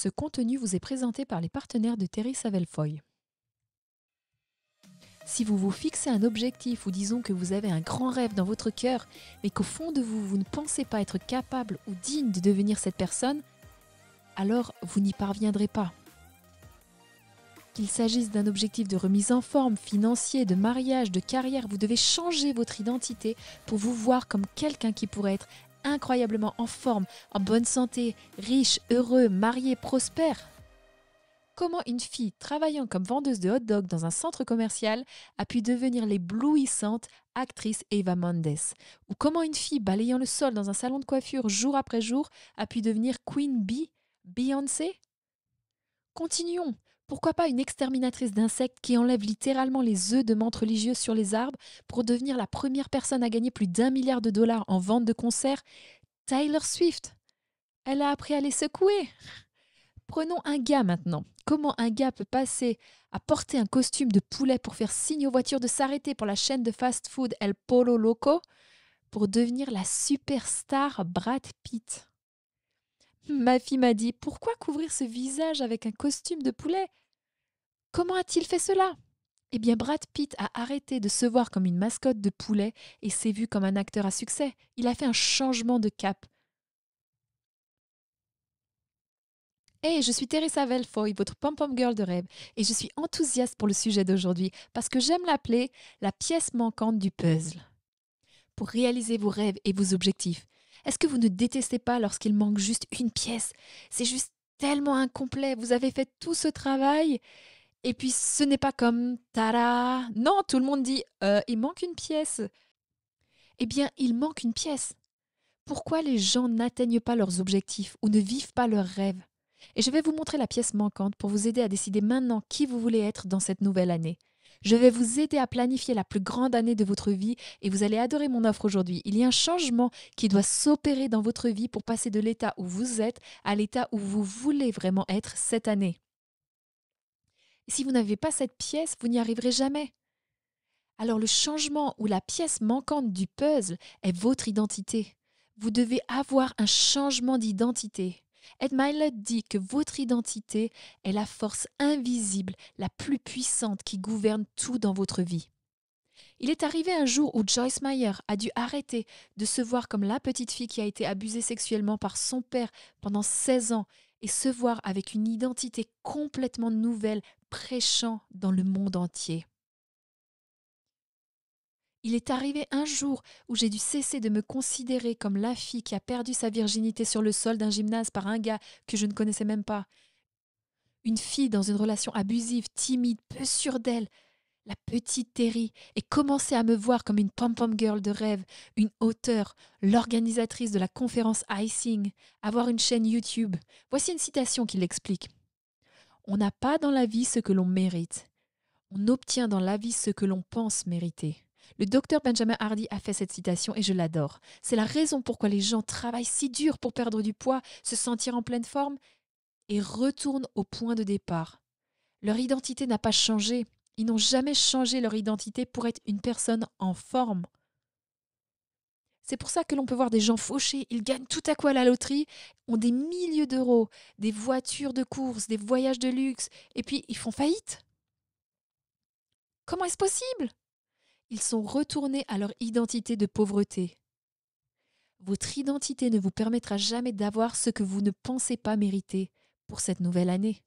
Ce contenu vous est présenté par les partenaires de Terry Savelfoy. Si vous vous fixez un objectif ou disons que vous avez un grand rêve dans votre cœur, mais qu'au fond de vous, vous ne pensez pas être capable ou digne de devenir cette personne, alors vous n'y parviendrez pas. Qu'il s'agisse d'un objectif de remise en forme, financier, de mariage, de carrière, vous devez changer votre identité pour vous voir comme quelqu'un qui pourrait être incroyablement en forme, en bonne santé, riche, heureux, marié, prospère Comment une fille travaillant comme vendeuse de hot dog dans un centre commercial a pu devenir l'éblouissante actrice Eva Mendes Ou comment une fille balayant le sol dans un salon de coiffure jour après jour a pu devenir Queen Bee, Beyoncé Continuons. Pourquoi pas une exterminatrice d'insectes qui enlève littéralement les œufs de menthe religieuse sur les arbres pour devenir la première personne à gagner plus d'un milliard de dollars en vente de concerts Tyler Swift Elle a appris à les secouer Prenons un gars maintenant. Comment un gars peut passer à porter un costume de poulet pour faire signe aux voitures de s'arrêter pour la chaîne de fast-food El Polo Loco pour devenir la superstar Brad Pitt Ma fille m'a dit Pourquoi couvrir ce visage avec un costume de poulet Comment a-t-il fait cela Eh bien, Brad Pitt a arrêté de se voir comme une mascotte de poulet et s'est vu comme un acteur à succès. Il a fait un changement de cap. Hey, eh, je suis Teresa Velfoy, votre pom-pom girl de rêve, et je suis enthousiaste pour le sujet d'aujourd'hui parce que j'aime l'appeler la pièce manquante du puzzle. Pour réaliser vos rêves et vos objectifs, est-ce que vous ne détestez pas lorsqu'il manque juste une pièce C'est juste tellement incomplet. Vous avez fait tout ce travail et puis ce n'est pas comme tara. Non, tout le monde dit euh, il manque une pièce. Eh bien, il manque une pièce. Pourquoi les gens n'atteignent pas leurs objectifs ou ne vivent pas leurs rêves Et je vais vous montrer la pièce manquante pour vous aider à décider maintenant qui vous voulez être dans cette nouvelle année. Je vais vous aider à planifier la plus grande année de votre vie et vous allez adorer mon offre aujourd'hui. Il y a un changement qui doit s'opérer dans votre vie pour passer de l'état où vous êtes à l'état où vous voulez vraiment être cette année. Si vous n'avez pas cette pièce, vous n'y arriverez jamais. Alors le changement ou la pièce manquante du puzzle est votre identité. Vous devez avoir un changement d'identité. Ed dit que votre identité est la force invisible, la plus puissante qui gouverne tout dans votre vie. Il est arrivé un jour où Joyce Meyer a dû arrêter de se voir comme la petite fille qui a été abusée sexuellement par son père pendant 16 ans et se voir avec une identité complètement nouvelle prêchant dans le monde entier. Il est arrivé un jour où j'ai dû cesser de me considérer comme la fille qui a perdu sa virginité sur le sol d'un gymnase par un gars que je ne connaissais même pas. Une fille dans une relation abusive, timide, peu sûre d'elle, la petite Terry, et commencer à me voir comme une pom-pom girl de rêve, une auteure, l'organisatrice de la conférence Icing, avoir une chaîne YouTube. Voici une citation qui l'explique. On n'a pas dans la vie ce que l'on mérite. On obtient dans la vie ce que l'on pense mériter. Le docteur Benjamin Hardy a fait cette citation et je l'adore. C'est la raison pourquoi les gens travaillent si dur pour perdre du poids, se sentir en pleine forme et retournent au point de départ. Leur identité n'a pas changé. Ils n'ont jamais changé leur identité pour être une personne en forme. C'est pour ça que l'on peut voir des gens fauchés, ils gagnent tout à coup à la loterie, ont des milliers d'euros, des voitures de course, des voyages de luxe, et puis ils font faillite. Comment est-ce possible ils sont retournés à leur identité de pauvreté. Votre identité ne vous permettra jamais d'avoir ce que vous ne pensez pas mériter pour cette nouvelle année.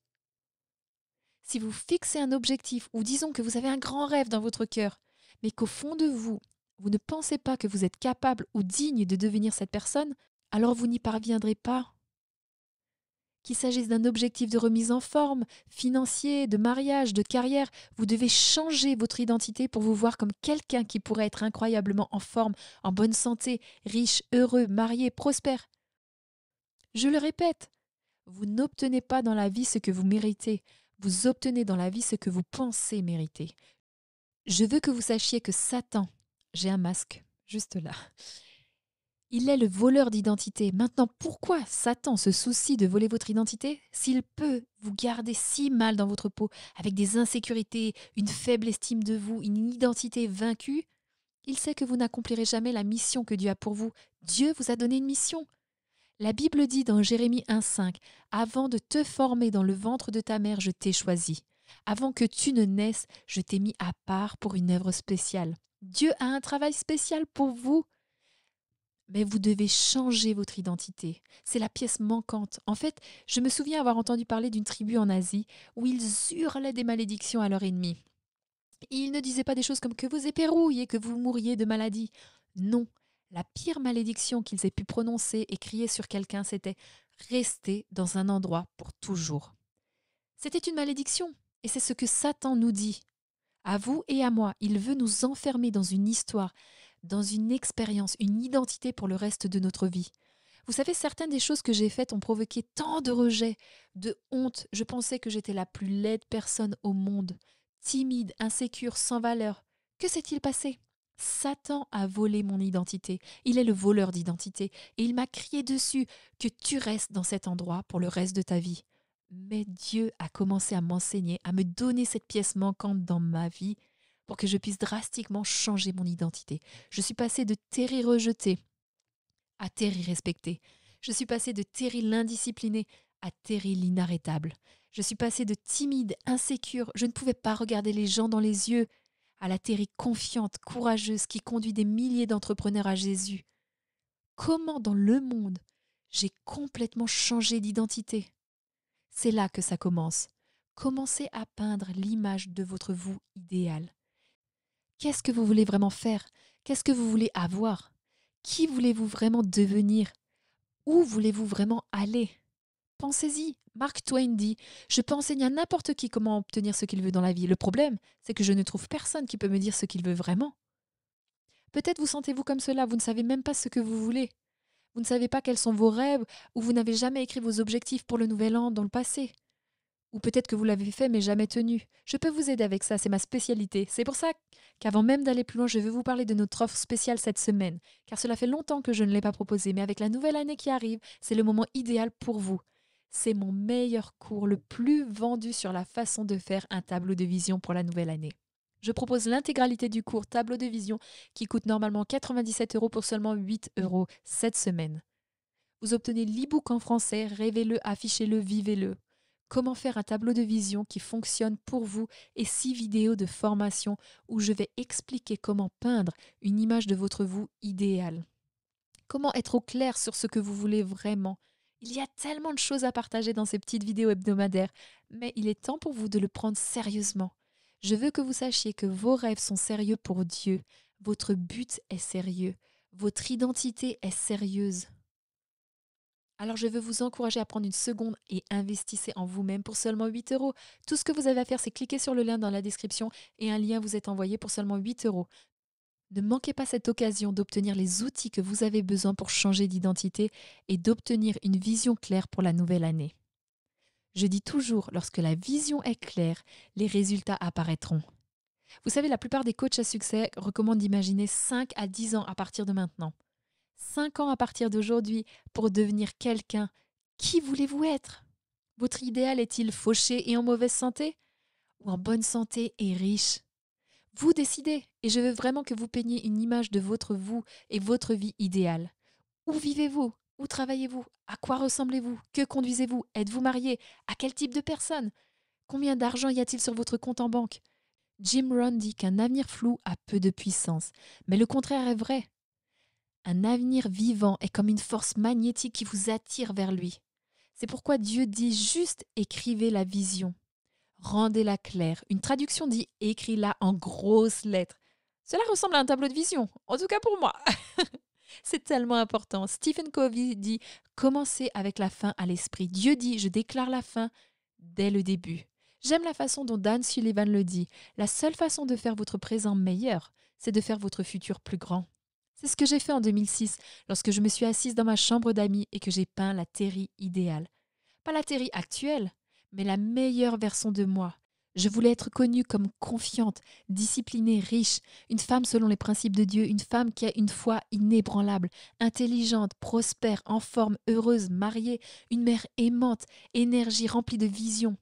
Si vous fixez un objectif ou disons que vous avez un grand rêve dans votre cœur, mais qu'au fond de vous, vous ne pensez pas que vous êtes capable ou digne de devenir cette personne, alors vous n'y parviendrez pas. Qu'il s'agisse d'un objectif de remise en forme, financier, de mariage, de carrière, vous devez changer votre identité pour vous voir comme quelqu'un qui pourrait être incroyablement en forme, en bonne santé, riche, heureux, marié, prospère. Je le répète, vous n'obtenez pas dans la vie ce que vous méritez, vous obtenez dans la vie ce que vous pensez mériter. Je veux que vous sachiez que Satan, j'ai un masque juste là, il est le voleur d'identité. Maintenant, pourquoi Satan se soucie de voler votre identité s'il peut vous garder si mal dans votre peau, avec des insécurités, une faible estime de vous, une identité vaincue Il sait que vous n'accomplirez jamais la mission que Dieu a pour vous. Dieu vous a donné une mission. La Bible dit dans Jérémie 1.5 Avant de te former dans le ventre de ta mère, je t'ai choisi. Avant que tu ne naisses, je t'ai mis à part pour une œuvre spéciale. Dieu a un travail spécial pour vous mais vous devez changer votre identité. C'est la pièce manquante. En fait, je me souviens avoir entendu parler d'une tribu en Asie où ils hurlaient des malédictions à leur ennemi. Ils ne disaient pas des choses comme que vous éperrouillez, et que vous mourriez de maladie. Non, la pire malédiction qu'ils aient pu prononcer et crier sur quelqu'un, c'était rester dans un endroit pour toujours. C'était une malédiction, et c'est ce que Satan nous dit. À vous et à moi, il veut nous enfermer dans une histoire dans une expérience, une identité pour le reste de notre vie. Vous savez, certaines des choses que j'ai faites ont provoqué tant de rejets, de honte. Je pensais que j'étais la plus laide personne au monde, timide, insécure, sans valeur. Que s'est-il passé Satan a volé mon identité. Il est le voleur d'identité et il m'a crié dessus que tu restes dans cet endroit pour le reste de ta vie. Mais Dieu a commencé à m'enseigner, à me donner cette pièce manquante dans ma vie pour que je puisse drastiquement changer mon identité. Je suis passée de Terry rejeté à Terry respectée. Je suis passée de Terry l'indisciplinée à Terry l'inarrêtable. Je suis passée de timide, insécure, je ne pouvais pas regarder les gens dans les yeux, à la Terry confiante, courageuse qui conduit des milliers d'entrepreneurs à Jésus. Comment dans le monde j'ai complètement changé d'identité C'est là que ça commence. Commencez à peindre l'image de votre vous idéal. Qu'est-ce que vous voulez vraiment faire Qu'est-ce que vous voulez avoir Qui voulez-vous vraiment devenir Où voulez-vous vraiment aller Pensez-y. Mark Twain dit Je peux enseigner à n'importe qui comment obtenir ce qu'il veut dans la vie. Le problème, c'est que je ne trouve personne qui peut me dire ce qu'il veut vraiment. Peut-être vous sentez-vous comme cela, vous ne savez même pas ce que vous voulez. Vous ne savez pas quels sont vos rêves ou vous n'avez jamais écrit vos objectifs pour le nouvel an dans le passé. Ou peut-être que vous l'avez fait mais jamais tenu. Je peux vous aider avec ça, c'est ma spécialité. C'est pour ça qu'avant même d'aller plus loin, je veux vous parler de notre offre spéciale cette semaine, car cela fait longtemps que je ne l'ai pas proposée, mais avec la nouvelle année qui arrive, c'est le moment idéal pour vous. C'est mon meilleur cours, le plus vendu sur la façon de faire un tableau de vision pour la nouvelle année. Je propose l'intégralité du cours Tableau de vision qui coûte normalement 97 euros pour seulement 8 euros cette semaine. Vous obtenez l'e-book en français, rêvez-le, affichez-le, vivez-le comment faire un tableau de vision qui fonctionne pour vous et six vidéos de formation où je vais expliquer comment peindre une image de votre vous idéal. Comment être au clair sur ce que vous voulez vraiment. Il y a tellement de choses à partager dans ces petites vidéos hebdomadaires, mais il est temps pour vous de le prendre sérieusement. Je veux que vous sachiez que vos rêves sont sérieux pour Dieu, votre but est sérieux, votre identité est sérieuse. Alors je veux vous encourager à prendre une seconde et investissez en vous-même pour seulement 8 euros. Tout ce que vous avez à faire, c'est cliquer sur le lien dans la description et un lien vous est envoyé pour seulement 8 euros. Ne manquez pas cette occasion d'obtenir les outils que vous avez besoin pour changer d'identité et d'obtenir une vision claire pour la nouvelle année. Je dis toujours, lorsque la vision est claire, les résultats apparaîtront. Vous savez, la plupart des coachs à succès recommandent d'imaginer 5 à 10 ans à partir de maintenant. 5 ans à partir d'aujourd'hui pour devenir quelqu'un, qui voulez-vous être Votre idéal est-il fauché et en mauvaise santé Ou en bonne santé et riche Vous décidez, et je veux vraiment que vous peigniez une image de votre vous et votre vie idéale. Où vivez-vous Où travaillez-vous À quoi ressemblez-vous Que conduisez-vous Êtes-vous marié À quel type de personne Combien d'argent y a-t-il sur votre compte en banque Jim Rohn dit qu'un avenir flou a peu de puissance, mais le contraire est vrai. Un avenir vivant est comme une force magnétique qui vous attire vers lui. C'est pourquoi Dieu dit juste écrivez la vision. Rendez-la claire. Une traduction dit écris-la en grosses lettres. Cela ressemble à un tableau de vision, en tout cas pour moi. C'est tellement important. Stephen Covey dit commencez avec la fin à l'esprit. Dieu dit je déclare la fin dès le début. J'aime la façon dont Dan Sullivan le dit. La seule façon de faire votre présent meilleur, c'est de faire votre futur plus grand. C'est ce que j'ai fait en 2006, lorsque je me suis assise dans ma chambre d'amis et que j'ai peint la Terry idéale. Pas la Terry actuelle, mais la meilleure version de moi. Je voulais être connue comme confiante, disciplinée, riche, une femme selon les principes de Dieu, une femme qui a une foi inébranlable, intelligente, prospère, en forme, heureuse, mariée, une mère aimante, énergie, remplie de vision.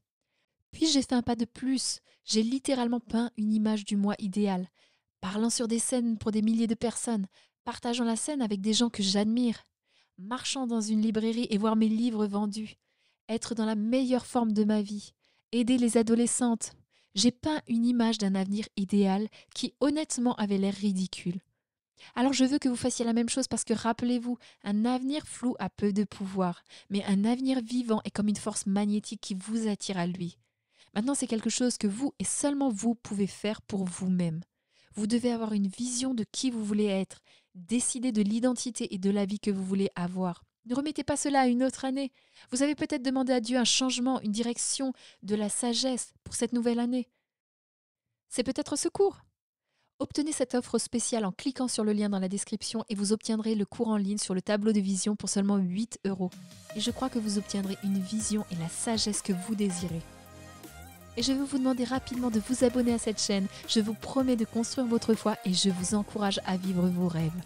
Puis j'ai fait un pas de plus, j'ai littéralement peint une image du moi idéal, parlant sur des scènes pour des milliers de personnes, partageant la scène avec des gens que j'admire, marchant dans une librairie et voir mes livres vendus, être dans la meilleure forme de ma vie, aider les adolescentes. J'ai peint une image d'un avenir idéal qui honnêtement avait l'air ridicule. Alors je veux que vous fassiez la même chose parce que rappelez-vous, un avenir flou a peu de pouvoir, mais un avenir vivant est comme une force magnétique qui vous attire à lui. Maintenant, c'est quelque chose que vous et seulement vous pouvez faire pour vous-même. Vous devez avoir une vision de qui vous voulez être, décider de l'identité et de la vie que vous voulez avoir. Ne remettez pas cela à une autre année. Vous avez peut-être demandé à Dieu un changement, une direction, de la sagesse pour cette nouvelle année. C'est peut-être ce cours. Obtenez cette offre spéciale en cliquant sur le lien dans la description et vous obtiendrez le cours en ligne sur le tableau de vision pour seulement 8 euros. Et je crois que vous obtiendrez une vision et la sagesse que vous désirez et je veux vous demander rapidement de vous abonner à cette chaîne. Je vous promets de construire votre foi et je vous encourage à vivre vos rêves.